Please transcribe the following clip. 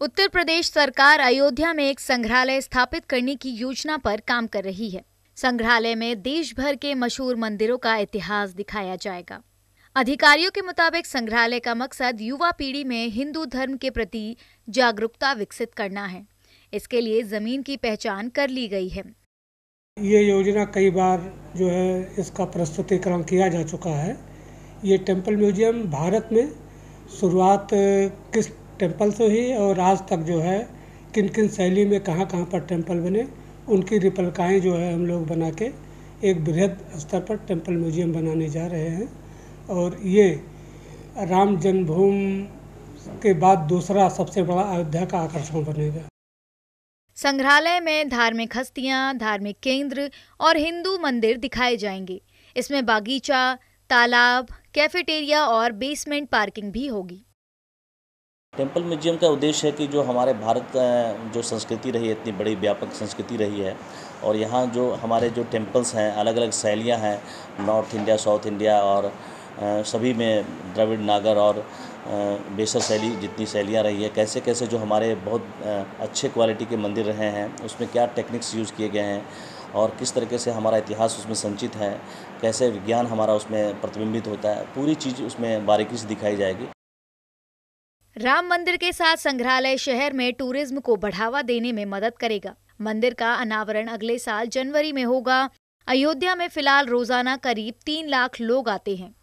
उत्तर प्रदेश सरकार अयोध्या में एक संग्रहालय स्थापित करने की योजना पर काम कर रही है संग्रहालय में देश भर के मशहूर मंदिरों का इतिहास दिखाया जाएगा अधिकारियों के मुताबिक संग्रहालय का मकसद युवा पीढ़ी में हिंदू धर्म के प्रति जागरूकता विकसित करना है इसके लिए जमीन की पहचान कर ली गई है ये योजना कई बार जो है इसका प्रस्तुतिकरण किया जा चुका है ये टेम्पल म्यूजियम भारत में शुरुआत किस टेम्पल से ही और आज तक जो है किन किन शैली में कहाँ कहाँ पर टेम्पल बने उनकी रिपलकाएँ जो है हम लोग बना के एक बृहद स्तर पर टेम्पल म्यूजियम बनाने जा रहे हैं और ये राम जन्मभूमि के बाद दूसरा सबसे बड़ा अयोध्या का आकर्षण बनेगा संग्रहालय में धार्मिक हस्तियां, धार्मिक केंद्र और हिंदू मंदिर दिखाए जाएंगे इसमें बागीचा तालाब कैफेटेरिया और बेसमेंट पार्किंग भी होगी टेम्पल म्यूजियम का उद्देश्य है कि जो हमारे भारत का जो संस्कृति रही है इतनी बड़ी व्यापक संस्कृति रही है और यहाँ जो हमारे जो टेम्पल्स हैं अलग अलग शैलियाँ हैं नॉर्थ इंडिया साउथ इंडिया और सभी में द्रविड़ नागर और बेसर शैली जितनी शैलियाँ रही है कैसे कैसे जो हमारे बहुत अच्छे क्वालिटी के मंदिर रहे हैं उसमें क्या टेक्निक्स यूज़ किए गए हैं और किस तरीके से हमारा इतिहास उसमें संचित है कैसे विज्ञान हमारा उसमें प्रतिबिंबित होता है पूरी चीज़ उसमें बारीकी से दिखाई जाएगी राम मंदिर के साथ संग्रहालय शहर में टूरिज्म को बढ़ावा देने में मदद करेगा मंदिर का अनावरण अगले साल जनवरी में होगा अयोध्या में फिलहाल रोजाना करीब तीन लाख लोग आते हैं